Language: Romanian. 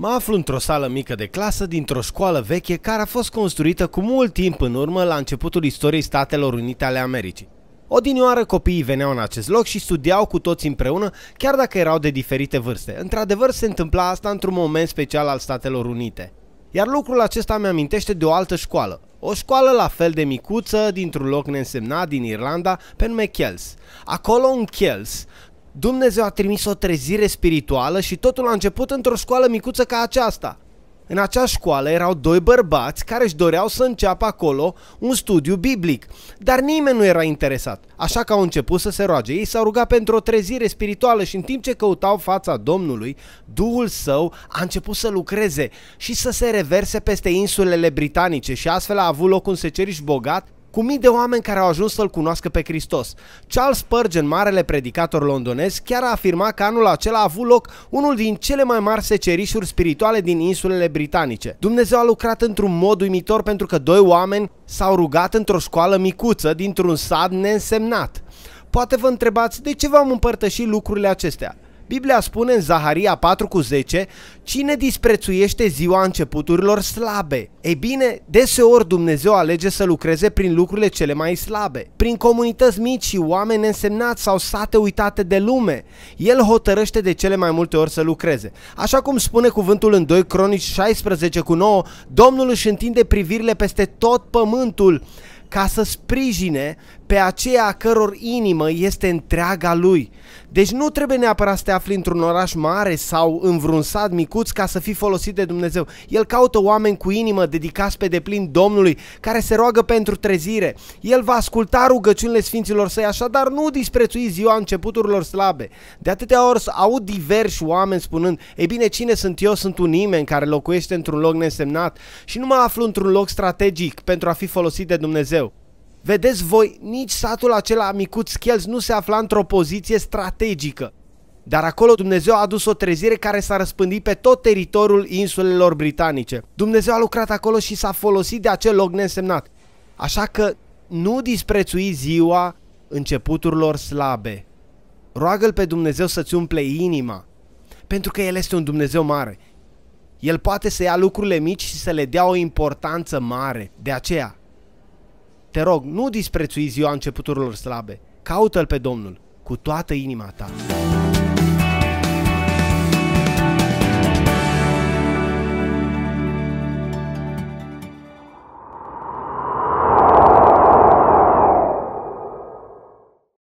Mă aflu într-o sală mică de clasă dintr-o școală veche care a fost construită cu mult timp în urmă la începutul istoriei Statelor Unite ale Americii. Odinioară copiii veneau în acest loc și studiau cu toți împreună, chiar dacă erau de diferite vârste. Într-adevăr se întâmpla asta într-un moment special al Statelor Unite. Iar lucrul acesta mi-amintește de o altă școală. O școală la fel de micuță, dintr-un loc neînsemnat din Irlanda, pe nume Kells. Acolo în Kells, Dumnezeu a trimis o trezire spirituală și totul a început într-o școală micuță ca aceasta. În acea școală erau doi bărbați care își doreau să înceapă acolo un studiu biblic, dar nimeni nu era interesat, așa că au început să se roage. Ei s-au rugat pentru o trezire spirituală și în timp ce căutau fața Domnului, Duhul Său a început să lucreze și să se reverse peste insulele britanice și astfel a avut loc un seceriș bogat cu mii de oameni care au ajuns să-L cunoască pe Hristos. Charles Spurgeon, marele predicator londonez, chiar a afirmat că anul acela a avut loc unul din cele mai mari secerișuri spirituale din insulele britanice. Dumnezeu a lucrat într-un mod uimitor pentru că doi oameni s-au rugat într-o școală micuță dintr-un sad neînsemnat. Poate vă întrebați de ce v-am împărtășit lucrurile acestea. Biblia spune în Zaharia 4 cu 10, cine disprețuiește ziua începuturilor slabe? Ei bine, deseori Dumnezeu alege să lucreze prin lucrurile cele mai slabe, prin comunități mici și oameni însemnați sau sate uitate de lume. El hotărăște de cele mai multe ori să lucreze. Așa cum spune cuvântul în 2 Cronici 16 cu 9, Domnul își întinde privirile peste tot pământul ca să sprijine pe aceea a căror inimă este întreaga lui. Deci nu trebuie neapărat să te afli într-un oraș mare sau în vreun sat micuț ca să fii folosit de Dumnezeu. El caută oameni cu inimă dedicați pe deplin Domnului, care se roagă pentru trezire. El va asculta rugăciunile Sfinților săi, așadar nu disprețui ziua începuturilor slabe. De atâtea ori aud diversi oameni spunând, e bine, cine sunt eu? Sunt un nimeni care locuiește într-un loc nesemnat și nu mă aflu într-un loc strategic pentru a fi folosit de Dumnezeu. Vedeți voi, nici satul acela micuț Schelz nu se afla într-o poziție strategică. Dar acolo Dumnezeu a adus o trezire care s-a răspândit pe tot teritoriul insulelor britanice. Dumnezeu a lucrat acolo și s-a folosit de acel loc nesemnat. Așa că nu disprețui ziua începuturilor slabe. Roagă-L pe Dumnezeu să-ți umple inima, pentru că El este un Dumnezeu mare. El poate să ia lucrurile mici și să le dea o importanță mare. De aceea, te rog, nu disprețui ziua începuturilor slabe. Caută-L pe Domnul cu toată inima ta.